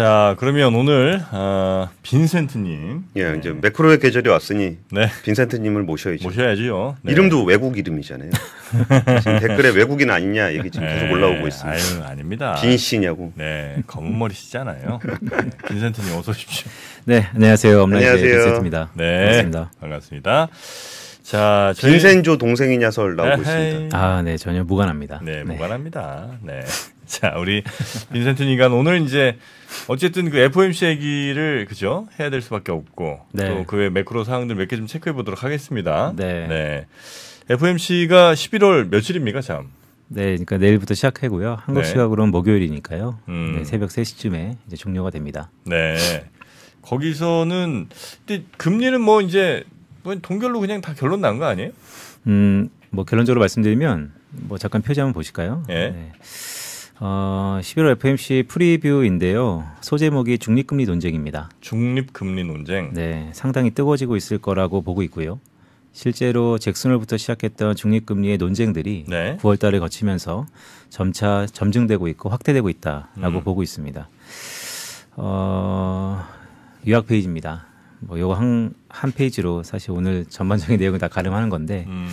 자, 그러면 오늘 어, 빈센트님. 예, 이제 매크로의 계절이 왔으니 네. 빈센트님을 모셔야죠. 모셔야죠. 네. 이름도 외국 이름이잖아요. 지금 댓글에 외국인 아니냐 얘기 지금 계속 네. 올라오고 있습니다. 아유, 아닙니다. 빈 씨냐고. 네, 검은 머리시잖아요. 네. 빈센트님 어서 오십시오. 네, 안녕하세요. 업라인 빈센트입니다. 네, 반갑습니다. 반갑습니다. 자, 저희... 빈센조 동생이냐설 나오고 에헤이. 네. 있습니다. 아, 네, 전혀 무관합니다. 네, 무관합니다. 네. 자, 우리 빈센트님과 오늘 이제 어쨌든 그 FOMC 얘기를 그죠 해야 될 수밖에 없고 네. 또그 외 매크로 사항들 몇 개 좀 체크해 보도록 하겠습니다. 네. 네. FOMC가 11월 며칠입니까 참? 네, 그러니까 내일부터 시작하고요. 한국 네. 시각으로는 목요일이니까요. 음. 네, 새벽 3시쯤에 이제 종료가 됩니다. 네. 거기서는 근데 금리는 뭐 이제 뭐 동결로 그냥 다 결론 난 거 아니에요? 음, 뭐 결론적으로 말씀드리면 뭐 잠깐 표지 한번 보실까요? 예. 네. 어, 11월 FMC 프리뷰인데요. 소제목이 중립금리 논쟁입니다. 중립금리 논쟁. 네, 상당히 뜨거워지고 있을 거라고 보고 있고요. 실제로 잭슨홀부터 시작했던 중립금리의 논쟁들이 네. 9월달을 거치면서 점차 점증되고 있고 확대되고 있다라고 음. 보고 있습니다. 어, 유학 페이지입니다. 뭐 요거 한, 한 페이지로 사실 오늘 전반적인 내용을 다 가름하는 건데 음.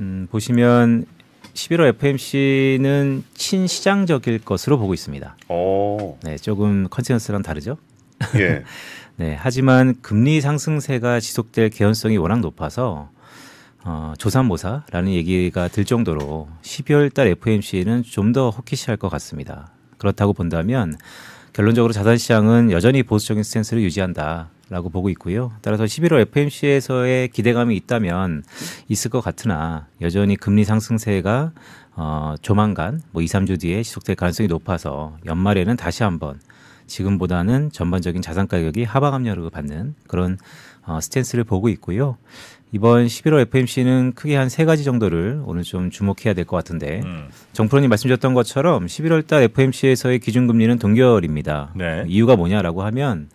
음, 보시면 11월 FMC는 친시장적일 것으로 보고 있습니다. 오. 어. 네, 조금 컨센서스랑 다르죠? 예. 네, 하지만 금리 상승세가 지속될 개연성이 워낙 높아서 어, 조산모사라는 얘기가 들 정도로 12월 달 FMC는 좀 더 호키시할 것 같습니다. 그렇다고 본다면 결론적으로 자산시장은 여전히 보수적인 스탠스를 유지한다. 라고 보고 있고요. 따라서 11월 FMC에서의 기대감이 있다면 있을 것 같으나 여전히 금리 상승세가 어, 조만간 뭐 2, 3주 뒤에 지속될 가능성이 높아서 연말에는 다시 한번 지금보다는 전반적인 자산 가격이 하방 압력을 받는 그런 어, 스탠스를 보고 있고요. 이번 11월 FMC는 크게 한 세 가지 정도를 오늘 좀 주목해야 될 것 같은데 음. 정프로님 말씀드렸던 것처럼 11월달 FMC에서의 기준금리는 동결입니다. 네. 이유가 뭐냐라고 하면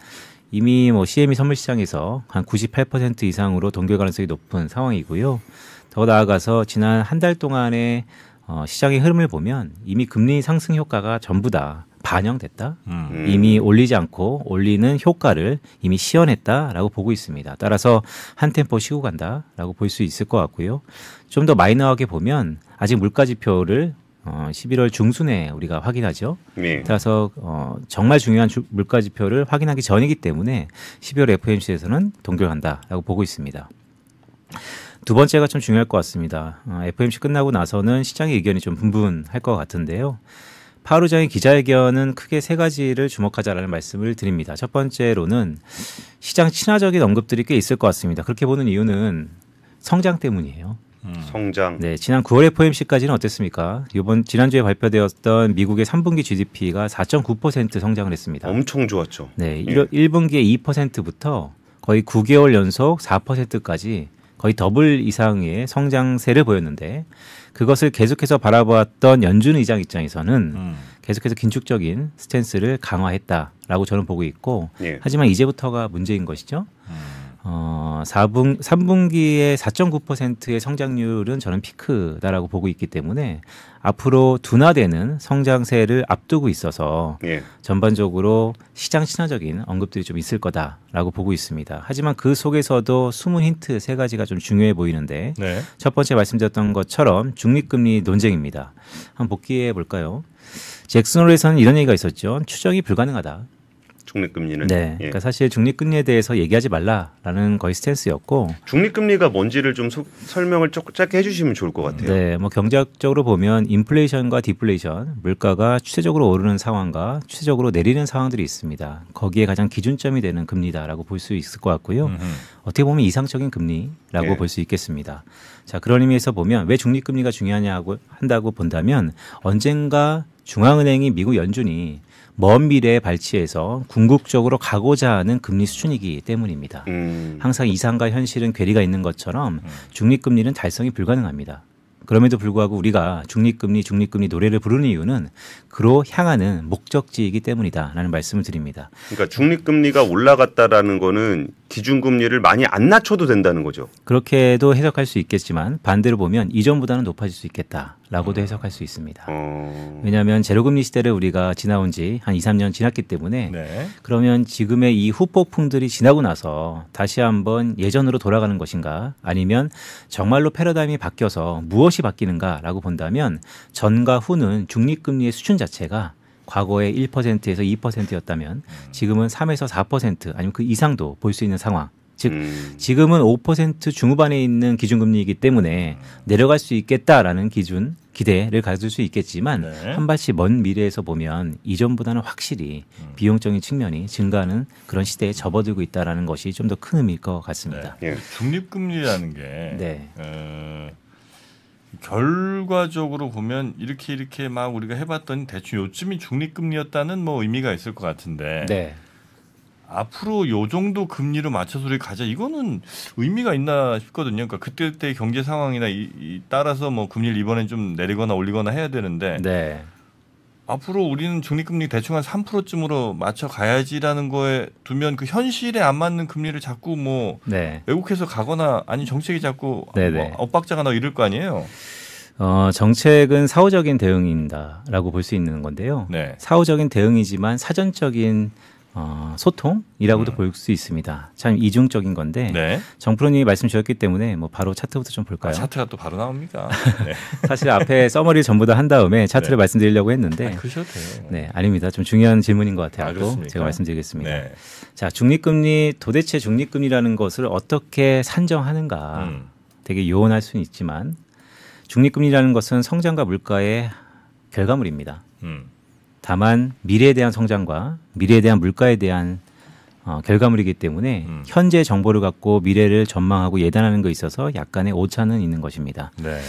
이미 뭐 CME 선물시장에서 한 98% 이상으로 동결 가능성이 높은 상황이고요. 더 나아가서 지난 한 달 동안의 어, 시장의 흐름을 보면 이미 금리 상승 효과가 전부 다 반영됐다. 음. 이미 올리지 않고 올리는 효과를 이미 시연했다라고 보고 있습니다. 따라서 한 템포 쉬고 간다라고 볼 수 있을 것 같고요. 좀 더 마이너하게 보면 아직 물가 지표를 어, 11월 중순에 우리가 확인하죠. 네. 따라서 어, 정말 중요한 주, 물가 지표를 확인하기 전이기 때문에 12월 FOMC에서는 동결한다라고 보고 있습니다. 두 번째가 좀 중요할 것 같습니다. 어, FOMC 끝나고 나서는 시장의 의견이 좀 분분할 것 같은데요. 파루장의 기자회견은 크게 세 가지를 주목하자라는 말씀을 드립니다. 첫 번째로는 시장 친화적인 언급들이 꽤 있을 것 같습니다. 그렇게 보는 이유는 성장 때문이에요. 음. 성장. 네, 지난 9월 FOMC까지는 어땠습니까? 이번 지난주에 발표되었던 미국의 3분기 GDP가 4.9% 성장을 했습니다. 엄청 좋았죠. 네, 예. 1, 분기에 2%부터 거의 9개월 연속 4%까지 거의 더블 이상의 성장세를 보였는데 그것을 계속해서 바라보았던 연준 의장 입장에서는 음. 계속해서 긴축적인 스탠스를 강화했다라고 저는 보고 있고 예. 하지만 이제부터가 문제인 것이죠. 음. 어, 4분, 3분기에 4.9%의 성장률은 저는 피크다라고 보고 있기 때문에 앞으로 둔화되는 성장세를 앞두고 있어서 예. 전반적으로 시장 친화적인 언급들이 좀 있을 거다라고 보고 있습니다. 하지만 그 속에서도 숨은 힌트 세 가지가 좀 중요해 보이는데 네. 첫 번째 말씀드렸던 것처럼 중립금리 논쟁입니다. 한번 복귀해 볼까요? 잭슨홀에서는 이런 얘기가 있었죠. 추정이 불가능하다. 중립금리는. 네. 예. 그러니까 사실 중립금리에 대해서 얘기하지 말라라는 거의 스탠스였고. 중립금리가 뭔지를 좀 소, 설명을 조금 짧게 해주시면 좋을 것 같아요. 네. 뭐 경제학적으로 보면 인플레이션과 디플레이션, 물가가 추세적으로 오르는 상황과 추세적으로 내리는 상황들이 있습니다. 거기에 가장 기준점이 되는 금리다라고 볼 수 있을 것 같고요. 음흠. 어떻게 보면 이상적인 금리라고 예. 볼수 있겠습니다. 자 그런 의미에서 보면 왜 중립금리가 중요하냐고 한다고 본다면 언젠가 중앙은행이 미국 연준이 먼 미래에 발치해서 궁극적으로 가고자 하는 금리 수준이기 때문입니다. 음. 항상 이상과 현실은 괴리가 있는 것처럼 중립금리는 달성이 불가능합니다. 그럼에도 불구하고 우리가 중립금리, 중립금리 노래를 부르는 이유는 그로 향하는 목적지이기 때문이다라는 말씀을 드립니다. 그러니까 중립금리가 올라갔다라는 거는 기준금리를 많이 안 낮춰도 된다는 거죠. 그렇게도 해석할 수 있겠지만 반대로 보면 이전보다는 높아질 수 있겠다라고도 음. 해석할 수 있습니다. 어... 왜냐하면 제로금리 시대를 우리가 지나온 지 한 2, 3년 지났기 때문에 네. 그러면 지금의 이 후폭풍들이 지나고 나서 다시 한번 예전으로 돌아가는 것인가 아니면 정말로 패러다임이 바뀌어서 무엇이 바뀌는가라고 본다면 전과 후는 중립금리의 수준 자체가 과거에 1%에서 2%였다면 음. 지금은 3에서 4% 아니면 그 이상도 볼 수 있는 상황. 즉 음. 지금은 5% 중후반에 있는 기준금리이기 때문에 내려갈 수 있겠다라는 기준 기대를 가질 수 있겠지만 네. 한 발씩 먼 미래에서 보면 이전보다는 확실히 음. 비용적인 측면이 증가하는 그런 시대에 접어들고 있다라는 것이 좀 더 큰 의미일 것 같습니다. 네. 예, 중립금리라는 게 네. 어... 결과적으로 보면 이렇게 이렇게 막 우리가 해봤더니 대충 요쯤이 중립금리였다는 뭐 의미가 있을 것 같은데 네. 앞으로 요 정도 금리로 맞춰서 우리 가자 이거는 의미가 있나 싶거든요. 그러니까 그때 그때 경제 상황이나 이, 이 따라서 뭐 금리를 이번엔 좀 내리거나 올리거나 해야 되는데 네. 앞으로 우리는 중립금리 대충 한 3%쯤으로 맞춰 가야지라는 거에 두면 그 현실에 안 맞는 금리를 자꾸 뭐 네. 외국해서 가거나 아니 면 정책이 자꾸 네, 네. 뭐 엇박자가 나 이럴 거 아니에요. 어, 정책은 사후적인 대응이다라고 볼 수 있는 건데요. 네. 사후적인 대응이지만 사전적인 어, 소통이라고도 음. 볼수 있습니다. 참 이중적인 건데 네. 정프로님이 말씀 주셨기 때문에 뭐 바로 차트부터 좀 볼까요? 아, 차트가 또 바로 나옵니까? 네. 사실 앞에 서머리 전부 다 한 다음에 차트를 네. 말씀드리려고 했는데 아, 그셔도 돼요. 네, 아닙니다. 좀 중요한 질문인 것 같아요. 아, 제가 말씀드리겠습니다. 네. 자, 중립금리 도대체 중립금리라는 것을 어떻게 산정하는가 음. 되게 요원할 수는 있지만 중립금리라는 것은 성장과 물가의 결과물입니다. 음. 다만 미래에 대한 성장과 미래에 대한 물가에 대한 어, 결과물이기 때문에 음. 현재 정보를 갖고 미래를 전망하고 예단하는 것에 있어서 약간의 오차는 있는 것입니다. 네.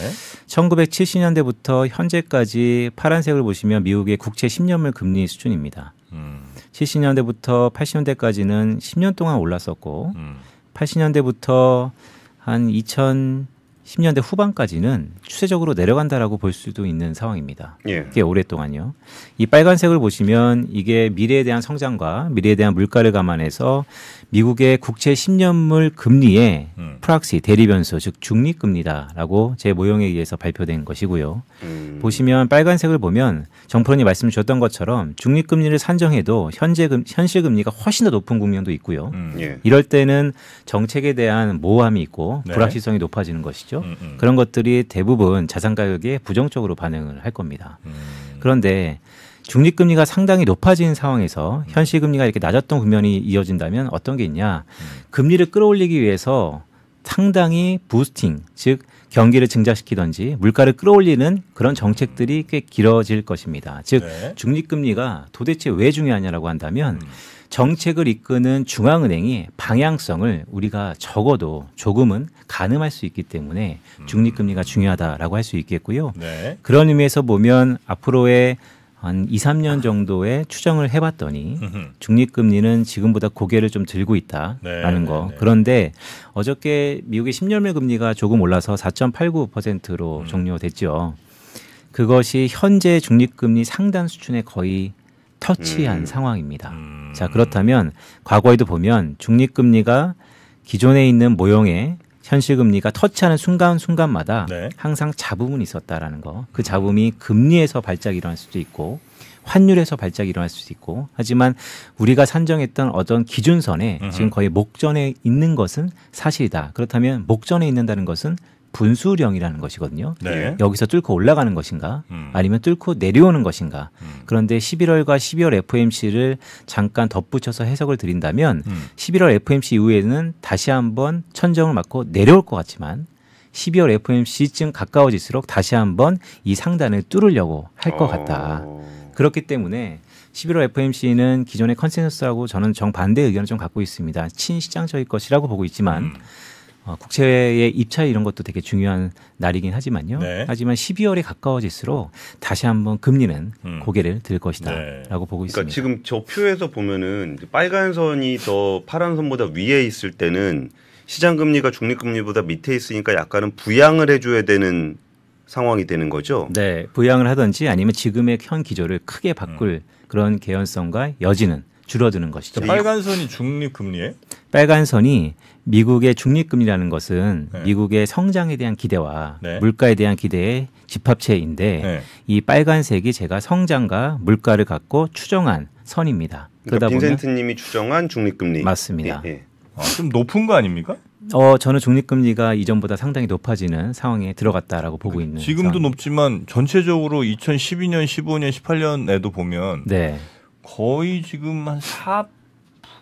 1970년대부터 현재까지 파란색을 보시면 미국의 국채 10년물 금리 수준입니다. 음. 70년대부터 80년대까지는 10년 동안 올랐었고 음. 80년대부터 한 2000, 10년대 후반까지는 추세적으로 내려간다라고 볼 수도 있는 상황입니다. 예. 꽤 오랫동안요. 이 빨간색을 보시면 이게 미래에 대한 성장과 미래에 대한 물가를 감안해서 미국의 국채 10년물 금리의 음. 프락시 대리 변수 즉 중립 금리다라고 제 모형에 의해서 발표된 것이고요. 음. 보시면 빨간색을 보면 정프론이 말씀 주셨던 것처럼 중립 금리를 산정해도 현재 금, 현실 금리가 훨씬 더 높은 국면도 있고요. 음. 예. 이럴 때는 정책에 대한 모호함이 있고 네. 불확실성이 높아지는 것이죠. 음, 음. 그런 것들이 대부분 자산 가격에 부정적으로 반응을 할 겁니다. 음. 그런데 중립금리가 상당히 높아진 상황에서 현실금리가 이렇게 낮았던 국면이 이어진다면 어떤 게 있냐. 음. 금리를 끌어올리기 위해서 상당히 부스팅, 즉 경기를 증자시키든지 물가를 끌어올리는 그런 정책들이 꽤 길어질 것입니다. 즉 네. 중립금리가 도대체 왜 중요하냐라고 한다면 음. 정책을 이끄는 중앙은행이 방향성을 우리가 적어도 조금은 가늠할 수 있기 때문에 음. 중립금리가 중요하다라고 할 수 있겠고요. 네. 그런 의미에서 보면 앞으로의 한 2, 3년 정도에 추정을 해봤더니 중립금리는 지금보다 고개를 좀 들고 있다라는 네, 거. 네, 네. 그런데 어저께 미국의 10년물 금리가 조금 올라서 4.89%로 음. 종료됐죠. 그것이 현재 중립금리 상단 수준에 거의 터치한 음. 상황입니다. 음. 자, 그렇다면 과거에도 보면 중립금리가 기존에 있는 모형에 현실 금리가 터치하는 순간순간마다 네. 항상 잡음은 있었다라는 거. 그 잡음이 금리에서 발작이 일어날 수도 있고 환율에서 발작이 일어날 수도 있고 하지만 우리가 산정했던 어떤 기준선에 으흠. 지금 거의 목전에 있는 것은 사실이다. 그렇다면 목전에 있는다는 것은 분수령이라는 것이거든요. 네. 여기서 뚫고 올라가는 것인가 음. 아니면 뚫고 내려오는 것인가 음. 그런데 11월과 12월 FMC를 o 잠깐 덧붙여서 해석을 드린다면 음. 11월 FMC o 이후에는 다시 한번 천정을 맞고 내려올 것 같지만 12월 FMC쯤 o 가까워질수록 다시 한번 이 상단을 뚫으려고 할 것 같다. 어. 그렇기 때문에 11월 FMC는 o 기존의 컨센서스하고 저는 정반대 의견을 좀 갖고 있습니다. 친시장적일 것이라고 보고 있지만 음. 어, 국채의 입찰 이런 것도 되게 중요한 날이긴 하지만요. 네. 하지만 12월에 가까워질수록 다시 한번 금리는 음. 고개를 들 것이다라고 네. 보고 그러니까 있습니다. 그러니까 지금 저 표에서 보면은 빨간 선이 더 파란 선보다 위에 있을 때는 시장 금리가 중립 금리보다 밑에 있으니까 약간은 부양을 해줘야 되는 상황이 되는 거죠. 네, 부양을 하든지 아니면 지금의 현 기조를 크게 바꿀 음. 그런 개연성과 여지는 줄어드는 그러니까 것이죠. 빨간 선이 중립 금리에? 빨간 선이 미국의 중립금리라는 것은 네. 미국의 성장에 대한 기대와 네. 물가에 대한 기대의 집합체인데 네. 이 빨간색이 제가 성장과 물가를 갖고 추정한 선입니다. 그러니까 그러다 그러니까 보면 님이 추정한 중립금리 맞습니다. 예, 예. 아, 좀 높은 거 아닙니까? 어 저는 중립금리가 이전보다 상당히 높아지는 상황에 들어갔다라고 보고 그 있는 지금도 상황. 높지만 전체적으로 2012년, 15년, 18년에도 보면 네. 거의 지금 한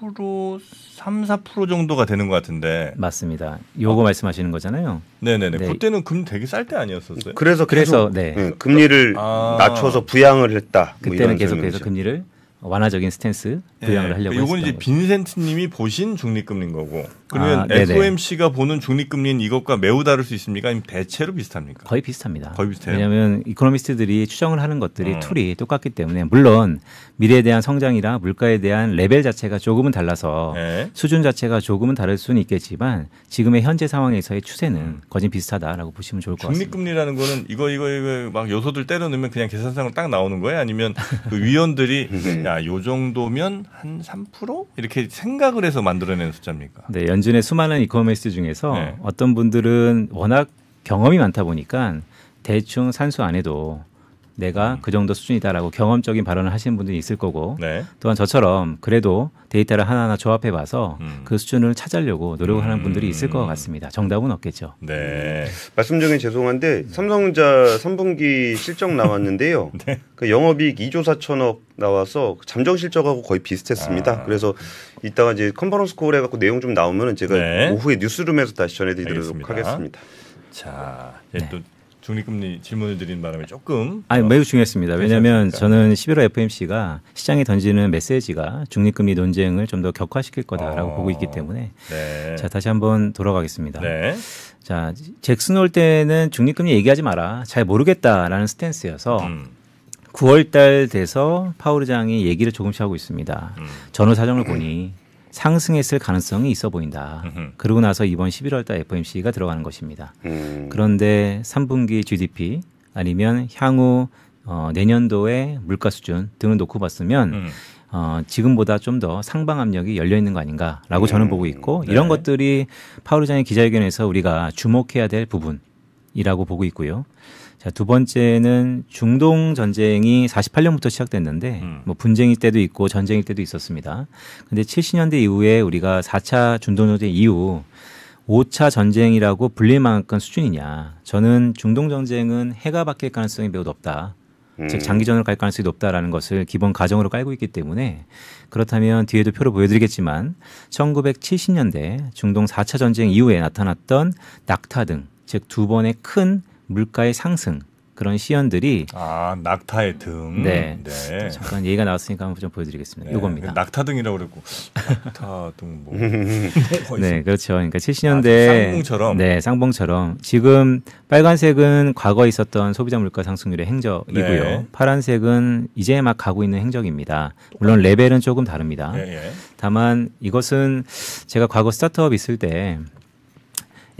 3%, 3, 4% 정도가 되는 것 같은데. 맞습니다. 요거 어. 말씀하시는 거잖아요. 네네네. 네. 그때는 금 되게 쌀 때 아니었었어요? 그래서 그래서 네. 네. 금리를 아. 낮춰서 부양을 했다. 뭐 그때는 계속해서 금리를 완화적인 스탠스 예. 부양을 하려고 네. 했다. 요건 이제 빈센트님이 보신 중립금리인 거고. 그러면 아, FOMC가 보는 중립금리는 이것과 매우 다를 수 있습니까? 아니면 대체로 비슷합니까? 거의 비슷합니다. 거의 비슷해요. 왜냐하면 이코노미스트들이 추정을 하는 것들이 음. 툴이 똑같기 때문에 물론 미래에 대한 성장이나 물가에 대한 레벨 자체가 조금은 달라서 네. 수준 자체가 조금은 다를 수는 있겠지만 지금의 현재 상황에서의 추세는 음. 거진 비슷하다라고 보시면 좋을 것 같습니다. 중립금리라는 거는 이거 이거 이거 막 요소들 때려 넣으면 그냥 계산상으로 딱 나오는 거예요? 아니면 그 위원들이 네. 야요 정도면 한 3% 이렇게 생각을 해서 만들어낸 숫자입니까? 네, 연 연준의 수많은 이커노미스 중에서 네. 어떤 분들은 워낙 경험이 많다 보니까 대충 산수 안 해도 내가 음. 그 정도 수준이다라고 경험적인 발언을 하시는 분들이 있을 거고 네. 또한 저처럼 그래도 데이터를 하나하나 조합해 봐서 음. 그 수준을 찾으려고 노력 하는 음. 분들이 있을 것 같습니다. 정답은 없겠죠. 네. 말씀 중에 죄송한데 음. 삼성전자 3분기 실적 나왔는데요. 네. 그 영업이익 2조 4천억 나와서 잠정 실적하고 거의 비슷했습니다. 아. 그래서 이따가 이제 컨퍼런스 콜해 갖고 내용 좀 나오면은 제가 네. 오후에 뉴스룸에서 다시 전해드리도록 알겠습니다. 하겠습니다. 자, 네. 또 중립금리 질문을 드린 바람에 조금 아니 매우 중요했습니다. 왜냐하면 저는 11월 FMC가 o 시장에 던지는 메시지가 중립금리 논쟁을 좀 더 격화시킬 거다라고 어. 보고 있기 때문에 네. 자 다시 한번 돌아가겠습니다. 네. 자 잭슨 올 때는 중립금리 얘기하지 마라 잘 모르겠다라는 스탠스여서. 음. 9월 달 돼서 파울 의장이 얘기를 조금씩 하고 있습니다. 음. 전후 사정을 보니 상승했을 가능성이 있어 보인다. 으흠. 그러고 나서 이번 11월 달 FOMC가 들어가는 것입니다. 음. 그런데 3분기 GDP 아니면 향후 어, 내년도의 물가 수준 등을 놓고 봤으면 음. 어, 지금보다 좀 더 상방 압력이 열려 있는 거 아닌가라고 음. 저는 보고 있고 네. 이런 것들이 파우르장의 기자회견에서 우리가 주목해야 될 부분이라고 보고 있고요. 자, 두 번째는 중동 전쟁이 48년부터 시작됐는데 음. 뭐 분쟁일 때도 있고 전쟁일 때도 있었습니다. 근데 70년대 이후에 우리가 4차 중동 전쟁 이후 5차 전쟁이라고 불릴 만큼 수준이냐. 저는 중동 전쟁은 해가 바뀔 가능성이 매우 높다. 음. 즉 장기전으로 갈 가능성이 높다라는 것을 기본 가정으로 깔고 있기 때문에 그렇다면 뒤에도 표로 보여드리겠지만 1970년대 중동 4차 전쟁 이후에 나타났던 낙타 등 즉 두 번의 큰 물가의 상승 그런 시연들이 아 낙타의 등. 네. 네. 잠깐 얘기가 나왔으니까 한번 좀 보여드리겠습니다. 이겁니다. 네. 낙타 등이라고 그랬고 낙타 등 뭐. 네, 네, 그렇죠. 그러니까 70년대 아, 그 쌍봉처럼. 네, 쌍봉처럼 지금 빨간색은 과거 있었던 소비자 물가 상승률의 행적이고요. 네. 파란색은 이제 막 가고 있는 행적입니다. 물론 레벨은 조금 다릅니다. 예, 예. 다만 이것은 제가 과거 스타트업 있을 때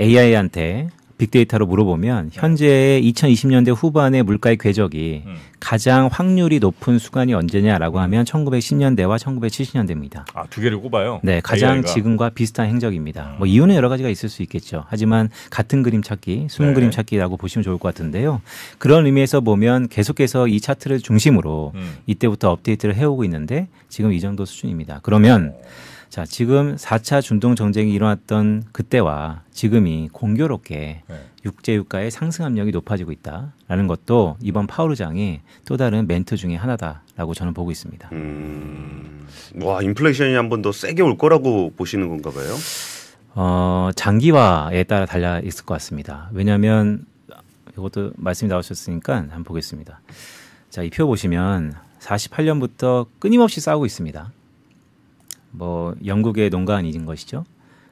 AI한테 빅데이터로 물어보면 현재 2020년대 후반의 물가의 궤적이 음. 가장 확률이 높은 수간이 언제냐라고 하면 1910년대와 1970년대입니다. 아, 두 개를 꼽아요? 네, 가장 AI가. 지금과 비슷한 행적입니다. 음. 뭐 이유는 여러 가지가 있을 수 있겠죠. 하지만 같은 그림 찾기, 숨은 네. 그림 찾기라고 보시면 좋을 것 같은데요. 그런 의미에서 보면 계속해서 이 차트를 중심으로 음. 이때부터 업데이트를 해오고 있는데 지금 이 정도 수준입니다. 그러면 오. 어. 자, 지금 4차 중동 정쟁이 일어났던 그때와 지금이 공교롭게 네. 육제 유가의 상승 압력이 높아지고 있다라는 것도 이번 파우르장이 또 다른 멘트 중의 하나다라고 저는 보고 있습니다. 음, 와, 인플레이션이 한번 더 세게 올 거라고 보시는 건가 봐요? 어, 장기화에 따라 달려 있을 것 같습니다. 왜냐면 이것도 말씀이 나오셨으니까 한번 보겠습니다. 자, 이 표 보시면 48년부터 끊임없이 싸우고 있습니다. 뭐 영국의 농간인 것이죠.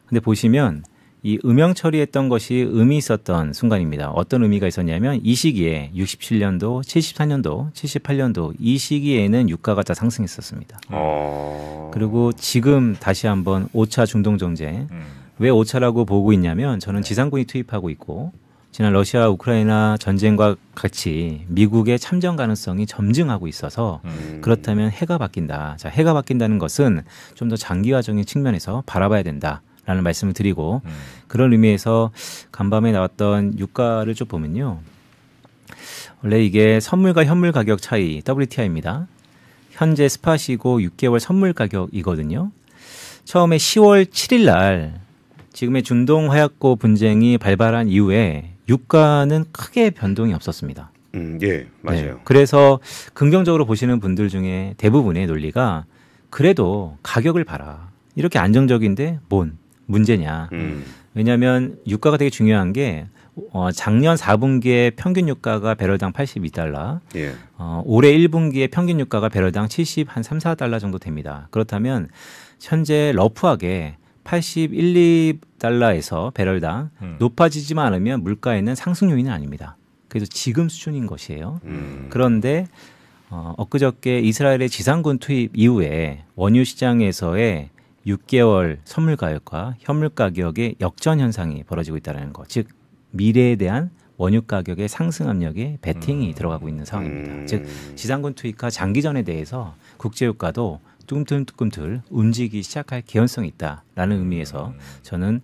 근데 보시면 이 음영 처리했던 것이 의미 있었던 순간입니다. 어떤 의미가 있었냐면 이 시기에 67년도, 74년도, 78년도 이 시기에는 유가가 다 상승했었습니다. 어... 그리고 지금 다시 한번 5차 중동 정제 음. 왜 5차라고 보고 있냐면 저는 네. 지상군이 투입하고 있고 지난 러시아 우크라이나 전쟁과 같이 미국의 참전 가능성이 점증하고 있어서 음. 그렇다면 해가 바뀐다. 자, 해가 바뀐다는 것은 좀 더 장기화적인 측면에서 바라봐야 된다. 라는 말씀을 드리고 음. 그런 의미에서 간밤에 나왔던 유가를 좀 보면요. 원래 이게 선물과 현물 가격 차이 WTI입니다. 현재 스팟이고 6개월 선물 가격이거든요. 처음에 10월 7일 날 지금의 중동 화약고 분쟁이 발발한 이후에 유가는 크게 변동이 없었습니다. 음, 예, 맞아요. 네, 그래서 긍정적으로 보시는 분들 중에 대부분의 논리가 그래도 가격을 봐라. 이렇게 안정적인데 뭔 문제냐. 음. 왜냐하면 유가가 되게 중요한 게 어, 작년 4분기에 평균 유가가 배럴당 82달러, 예. 어, 올해 1분기에 평균 유가가 배럴당 70 한 3, 4달러 정도 됩니다. 그렇다면 현재 러프하게 81, 2달러에서 배럴당 음. 높아지지만 않으면 물가에는 상승 요인은 아닙니다. 그래서 지금 수준인 것이에요. 음. 그런데 어, 엊그저께 이스라엘의 지상군 투입 이후에 원유 시장에서의 6개월 선물 가격과 현물 가격의 역전 현상이 벌어지고 있다는 것. 즉 미래에 대한 원유 가격의 상승 압력에 베팅이 음. 들어가고 있는 상황입니다. 음. 즉 지상군 투입과 장기전에 대해서 국제 유가도 뚜끔뚜끔 움직이기 시작할 개연성이 있다라는 의미에서 음. 저는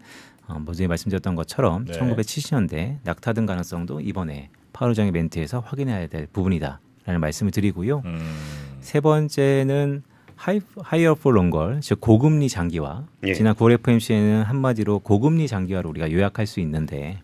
어, 먼저 말씀드렸던 것처럼 네. 1970년대 낙타 등 가능성도 이번에 파루장의 멘트에서 확인해야 될 부분이다라는 말씀을 드리고요. 음. 세 번째는 하이, 하이어 폴 롱걸, 즉 고금리 장기화. 예. 지난 9월 FMC에는 한마디로 고금리 장기화로 우리가 요약할 수 있는데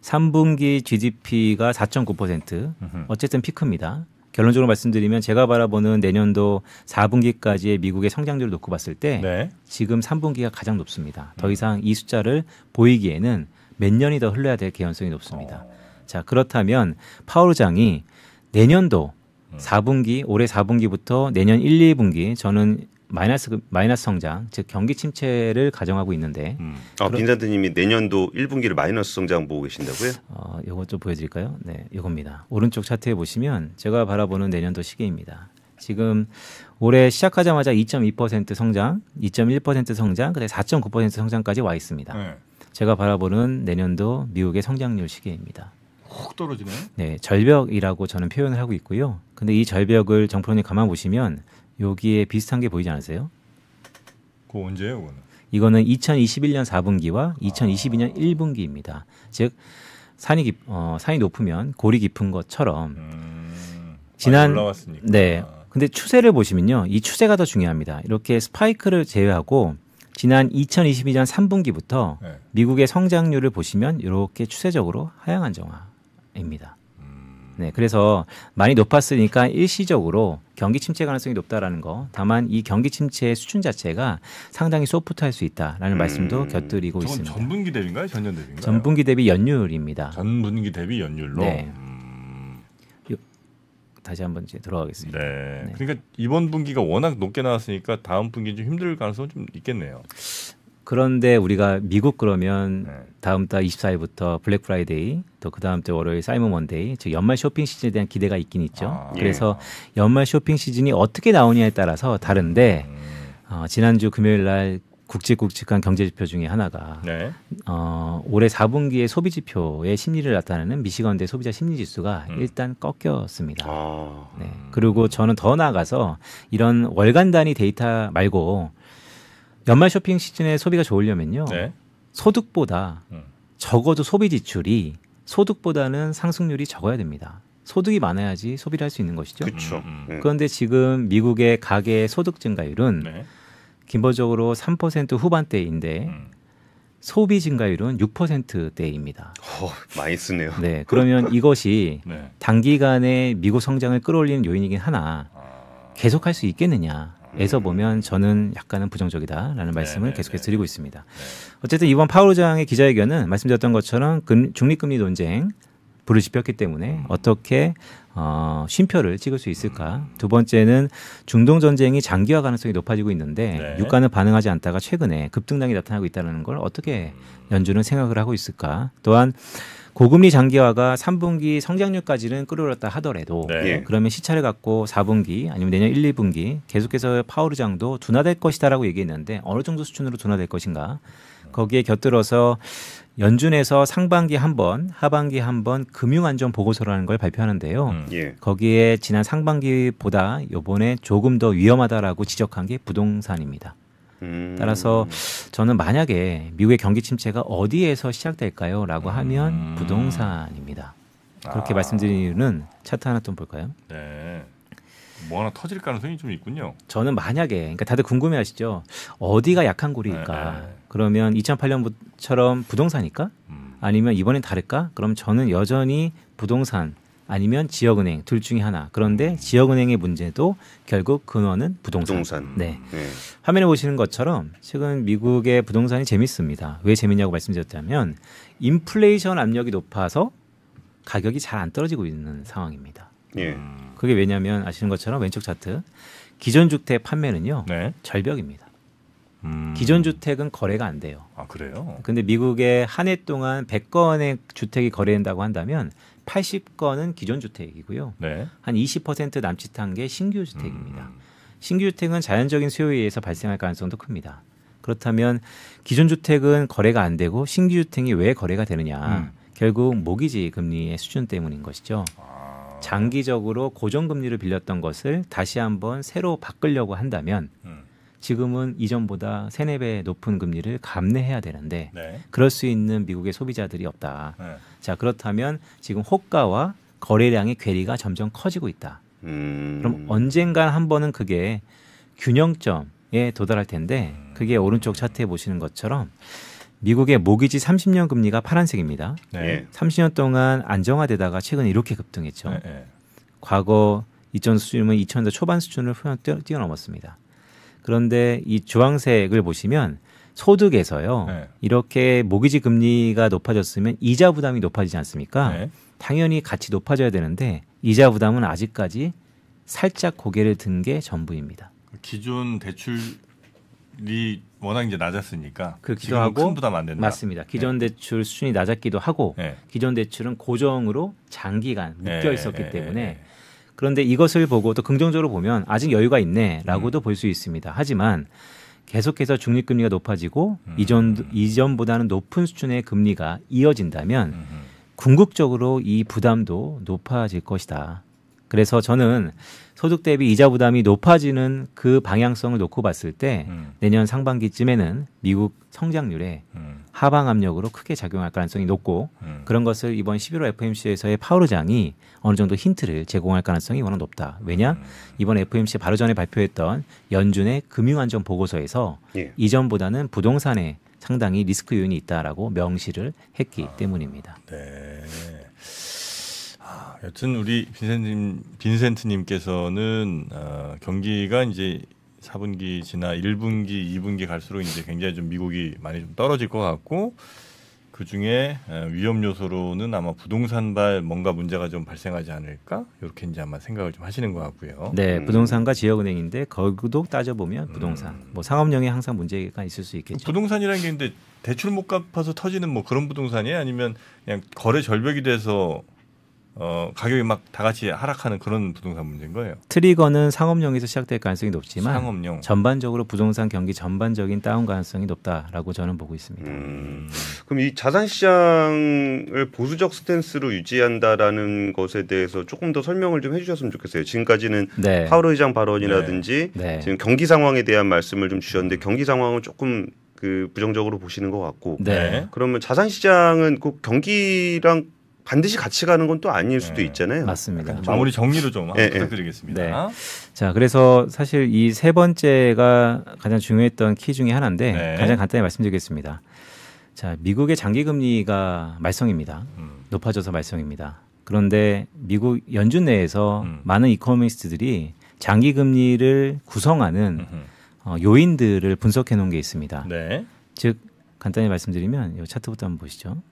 3분기 GDP가 4.9% 어쨌든 피크입니다. 결론적으로 말씀드리면 제가 바라보는 내년도 4분기까지의 미국의 성장률을 놓고 봤을 때 네. 지금 3분기가 가장 높습니다. 더 음. 이상 이 숫자를 보이기에는 몇 년이 더 흘러야 될 개연성이 높습니다. 어. 자, 그렇다면 파월 장이 내년도 4분기 음. 올해 4분기부터 내년 1, 2분기 저는 마이너스 마이너스 성장, 즉 경기 침체를 가정하고 있는데. 음. 아, 빈란드님이 내년도 1분기를 마이너스 성장 보고 계신다고요? 어, 요거 좀 보여드릴까요? 네, 이겁니다. 오른쪽 차트에 보시면 제가 바라보는 내년도 시기입니다. 지금 올해 시작하자마자 2.2% 성장, 2.1% 성장, 그다음에 4.9% 성장까지 와 있습니다. 네. 제가 바라보는 내년도 미국의 성장률 시기입니다. 확 떨어지네. 네, 절벽이라고 저는 표현을 하고 있고요. 근데 이 절벽을 정프로님 가만 보시면 여기에 비슷한 게 보이지 않으세요? 그 언제예요, 그거는? 이거는 2021년 4분기와 2022년 아. 1분기입니다. 즉 산이 깊, 어, 산이 높으면 고리 깊은 것처럼 음, 지난 올라왔으니까. 네. 근데 추세를 보시면요. 이 추세가 더 중요합니다. 이렇게 스파이크를 제외하고 지난 2022년 3분기부터 네. 미국의 성장률을 보시면 이렇게 추세적으로 하향 안정화입니다. 네, 그래서 많이 높았으니까 일시적으로 경기 침체 가능성이 높다라는 거. 다만 이 경기 침체의 수준 자체가 상당히 소프트할 수 있다라는 음, 말씀도 곁들이고 있습니다. 전분기 대비인가요? 전년 대비인가요? 전분기 대비 연율입니다. 전분기 대비 연율로. 네. 음. 다시 한번 이제 돌아가겠습니다. 네. 네. 그러니까 이번 분기가 워낙 높게 나왔으니까 다음 분기 좀 힘들 가능성 좀 있겠네요. 그런데 우리가 미국 그러면 네. 다음 달 24일부터 블랙 프라이데이 또 그 다음 주 월요일 사이먼 원데이 즉 연말 쇼핑 시즌에 대한 기대가 있긴 있죠. 아, 예. 그래서 예. 연말 쇼핑 시즌이 어떻게 나오냐에 따라서 다른데 음. 어, 지난주 금요일 날국직국직한 경제 지표 중에 하나가 네. 어, 올해 4분기의 소비 지표의 심리를 나타내는 미시건대 소비자 심리 지수가 음. 일단 꺾였습니다. 아. 네. 그리고 저는 더 나아가서 이런 월간 단위 데이터 말고 연말 쇼핑 시즌에 소비가 좋으려면요. 네. 소득보다 음. 적어도 소비 지출이 소득보다는 상승률이 적어야 됩니다. 소득이 많아야지 소비를 할 수 있는 것이죠. 음, 음. 네. 그런데 지금 미국의 가계 소득 증가율은 네. 기본적으로 3% 후반대인데 음. 소비 증가율은 6%대입니다. 어, 많이 쓰네요. 네, 그러면 이것이 네. 단기간에 미국 성장을 끌어올리는 요인이긴 하나 아. 계속할 수 있겠느냐? 에서 음. 보면 저는 약간은 부정적이다라는 네, 말씀을 네, 계속해서 네. 드리고 있습니다. 어쨌든 이번 파월 의장의 기자회견은 말씀드렸던 것처럼 금, 중립금리 논쟁 불을 지폈기 때문에 음. 어떻게 어, 쉼표를 찍을 수 있을까? 음. 두 번째는 중동 전쟁이 장기화 가능성이 높아지고 있는데 네. 유가는 반응하지 않다가 최근에 급등당이 나타나고 있다는 걸 어떻게 연준은 생각을 하고 있을까? 또한 고금리 장기화가 3분기 성장률까지는 끌어올랐다 하더라도 네. 예. 그러면 시차를 갖고 4분기 아니면 내년 1, 2분기 계속해서 파월의장도 둔화될 것이다라고 얘기했는데 어느 정도 수준으로 둔화될 것인가 거기에 곁들어서 연준에서 상반기 한 번, 하반기 한 번 금융안전 보고서라는 걸 발표하는데요. 음. 예. 거기에 지난 상반기보다 요번에 조금 더 위험하다라고 지적한 게 부동산입니다. 음. 따라서 저는 만약에 미국의 경기 침체가 어디에서 시작될까요? 라고 하면 음. 부동산입니다. 그렇게 아. 말씀드린 이유는 차트 하나 좀 볼까요? 네. 뭐 하나 터질 가능성이 좀 있군요. 저는 만약에 그러니까 다들 궁금해 하시죠. 어디가 약한 고리일까? 네, 네, 그러면 2008년처럼 부동산일까? 음. 아니면 이번엔 다를까? 그럼 저는 여전히 부동산 아니면 지역은행 둘 중에 하나. 그런데 지역은행의 문제도 결국 근원은 부동산. 부동산. 네. 네. 화면에 보시는 것처럼 최근 미국의 부동산이 재밌습니다. 왜 재밌냐고 말씀드렸다면 인플레이션 압력이 높아서 가격이 잘 안 떨어지고 있는 상황입니다. 예. 그게 왜냐하면 아시는 것처럼 왼쪽 차트 기존 주택 판매는요 네. 절벽입니다. 음. 기존 주택은 거래가 안 돼요. 아 그래요? 근데 미국의한 해 동안 100건의 주택이 거래된다고 한다면 80건은 기존 주택이고요. 네. 한20% 남짓한 게 신규 주택입니다. 음. 신규 주택은 자연적인 수요에 의해서 발생할 가능성도 큽니다. 그렇다면 기존 주택은 거래가 안 되고 신규 주택이 왜 거래가 되느냐? 음. 결국 모기지 금리의 수준 때문인 것이죠. 아. 장기적으로 고정 금리를 빌렸던 것을 다시 한번 새로 바꾸려고 한다면 음. 지금은 이전보다 세네 배 높은 금리를 감내해야 되는데 네. 그럴 수 있는 미국의 소비자들이 없다. 네. 자, 그렇다면 지금 호가와 거래량의 괴리가 점점 커지고 있다. 음. 그럼 언젠간 한 번은 그게 균형점에 도달할 텐데 음. 그게 오른쪽 차트에 보시는 것처럼 미국의 모기지 30년 금리가 파란색입니다. 네. 30년 예. 동안 안정화되다가 최근에 이렇게 급등했죠. 네, 네. 과거 이0 수준은 2000년대 초반 수준을 뛰어넘었습니다. 그런데 이 주황색을 보시면 소득에서요 네. 이렇게 모기지 금리가 높아졌으면 이자 부담이 높아지지 않습니까? 네. 당연히 같이 높아져야 되는데 이자 부담은 아직까지 살짝 고개를 든 게 전부입니다. 기존 대출이 워낙 이제 낮았으니까 그렇기도 하고 부담 안 된다. 맞습니다. 네. 기존 네. 대출 수준이 낮았기도 하고 네. 기존 대출은 고정으로 장기간 묶여 네, 있었기 때문에 그런데 이것을 보고 또 긍정적으로 보면 아직 여유가 있네라고도 음. 볼수 있습니다. 하지만 계속해서 중립금리가 높아지고 음. 이전 이전보다는 높은 수준의 금리가 이어진다면 궁극적으로 이 부담도 높아질 것이다. 그래서 저는 소득 대비 이자 부담이 높아지는 그 방향성을 놓고 봤을 때 음. 내년 상반기쯤에는 미국 성장률에 음. 하방 압력으로 크게 작용할 가능성이 높고 음. 그런 것을 이번 11월 FOMC에서의 파월 의장이 어느 정도 힌트를 제공할 가능성이 워낙 높다. 왜냐? 음. 이번 FOMC 바로 전에 발표했던 연준의 금융안전 보고서에서 예. 이전보다는 부동산에 상당히 리스크 요인이 있다라고 명시를 했기 아, 때문입니다. 네. 여튼 우리 빈센트님, 빈센트님께서는 어, 경기가 이제 4분기 지나 1분기, 2분기 갈수록 이제 굉장히 좀 미국이 많이 좀 떨어질 것 같고 그 중에 어, 위험 요소로는 아마 부동산발 뭔가 문제가 좀 발생하지 않을까 이렇게 이제 아마 생각을 좀 하시는 것 같고요. 네, 음. 부동산과 지역은행인데 거기도 따져 보면 음. 부동산, 음. 뭐 상업용에 항상 문제가 있을 수 있겠죠. 부동산이라는 게 근데 대출 못 갚아서 터지는 뭐 그런 부동산이 에요 아니면 그냥 거래 절벽이 돼서 어, 가격이 막 다 같이 하락하는 그런 부동산 문제인 거예요. 트리거는 상업용에서 시작될 가능성이 높지만 상업용. 전반적으로 부동산 경기 전반적인 다운 가능성이 높다라고 저는 보고 있습니다. 음, 그럼 이 자산 시장을 보수적 스탠스로 유지한다라는 것에 대해서 조금 더 설명을 좀 해주셨으면 좋겠어요. 지금까지는 네. 파월 의장 발언이라든지 네. 네. 지금 경기 상황에 대한 말씀을 좀 주셨는데 음. 경기 상황은 조금 그 부정적으로 보시는 것 같고 네. 네. 그러면 자산 시장은 꼭 그 경기랑 반드시 같이 가는 건 또 아닐 수도 네, 있잖아요. 맞습니다. 마무리 정리로 좀 예, 예, 부탁드리겠습니다. 네. 자, 그래서 사실 이 세 번째가 가장 중요했던 키 중에 하나인데 네. 가장 간단히 말씀드리겠습니다. 자, 미국의 장기 금리가 말썽입니다. 음. 높아져서 말썽입니다. 그런데 미국 연준 내에서 음. 많은 이코노미스트들이 장기 금리를 구성하는 어, 요인들을 분석해 놓은 게 있습니다. 네. 즉 간단히 말씀드리면 이 차트부터 한번 보시죠.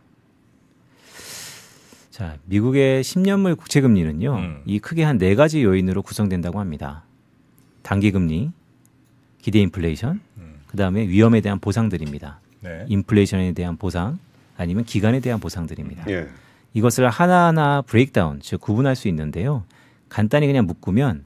자, 미국의 10년물 국채 금리는요. 음. 이 크게 한 네 가지 요인으로 구성된다고 합니다. 단기 금리, 기대 인플레이션, 음. 그다음에 위험에 대한 보상들입니다. 네. 인플레이션에 대한 보상 아니면 기간에 대한 보상들입니다. 예. 이것을 하나하나 브레이크다운 즉 구분할 수 있는데요. 간단히 그냥 묶으면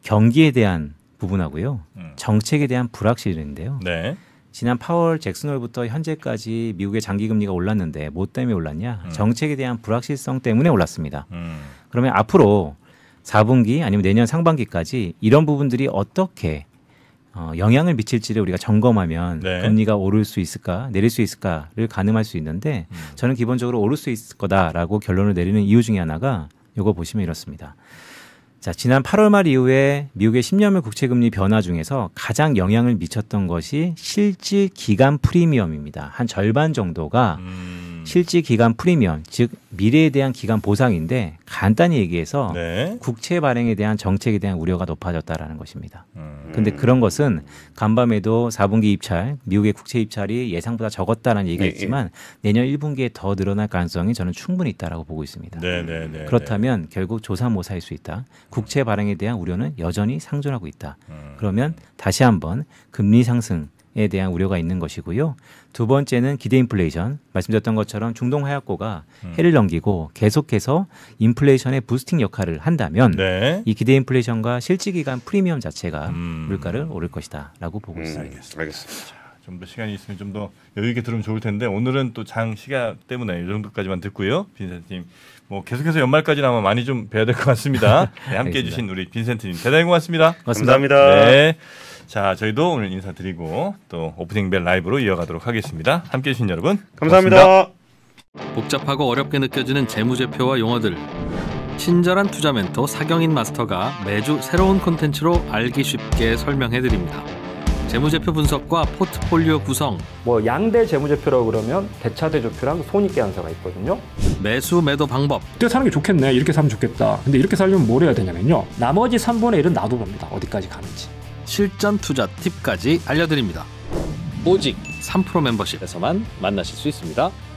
경기에 대한 부분하고요. 음. 정책에 대한 불확실인데요. 네. 지난 8월 잭슨홀부터 현재까지 미국의 장기 금리가 올랐는데 뭐 때문에 올랐냐? 음. 정책에 대한 불확실성 때문에 올랐습니다. 음. 그러면 앞으로 4분기 아니면 내년 상반기까지 이런 부분들이 어떻게 어, 영향을 미칠지를 우리가 점검하면 네. 금리가 오를 수 있을까 내릴 수 있을까를 가늠할 수 있는데 음. 저는 기본적으로 오를 수 있을 거다라고 결론을 내리는 이유 중에 하나가 이거 보시면 이렇습니다. 자, 지난 8월 말 이후에 미국의 10년물 국채금리 변화 중에서 가장 영향을 미쳤던 것이 실질 기간 프리미엄입니다. 한 절반 정도가 음. 음. 실질 기간 프리미엄, 즉 미래에 대한 기간 보상인데 간단히 얘기해서 네. 국채 발행에 대한 정책에 대한 우려가 높아졌다라는 것입니다. 그런데 음. 그런 것은 간밤에도 4분기 입찰, 미국의 국채 입찰이 예상보다 적었다는 얘기가 네. 예. 있지만 내년 1분기에 더 늘어날 가능성이 저는 충분히 있다라고 보고 있습니다. 네, 네, 네, 네. 그렇다면 결국 조사모사일 수 있다. 국채 발행에 대한 우려는 여전히 상존하고 있다. 음. 그러면 다시 한번 금리 상승 에 대한 우려가 있는 것이고요. 두 번째는 기대 인플레이션. 말씀드렸던 것처럼 중동 하약고가 음. 해를 넘기고 계속해서 인플레이션의 부스팅 역할을 한다면 네. 이 기대 인플레이션과 실질 기간 프리미엄 자체가 음. 물가를 오를 것이다라고 보고 음, 있습니다. 알겠습니다. 알겠습니다. 좀 더 시간이 있으면 좀 더 여유 있게 들으면 좋을 텐데 오늘은 또 장 시간 때문에 이 정도까지만 듣고요. 빈센트님 뭐 계속해서 연말까지는 아마 많이 좀 뵈야 될 것 같습니다. 네, 함께해 주신 우리 빈센트님 대단히 고맙습니다. 고맙습니다. 감사합니다. 네. 자, 저희도 오늘 인사드리고 또 오프닝 벨 라이브로 이어가도록 하겠습니다. 함께 해주신 여러분. 감사합니다. 고맙습니다. 복잡하고 어렵게 느껴지는 재무제표와 용어들. 친절한 투자 멘토 사경인 마스터가 매주 새로운 콘텐츠로 알기 쉽게 설명해드립니다. 재무제표 분석과 포트폴리오 구성 뭐 양대 재무제표라고 그러면 대차대조표랑 손익계산서가 있거든요 매수 매도 방법 이렇 사는 게 좋겠네 이렇게 사면 좋겠다 근데 이렇게 살려면 뭘 해야 되냐면요 나머지 3분의 1은 나도 봅니다 어디까지 가는지 실전 투자 팁까지 알려드립니다. 오직 3% 멤버십에서만 만나실 수 있습니다.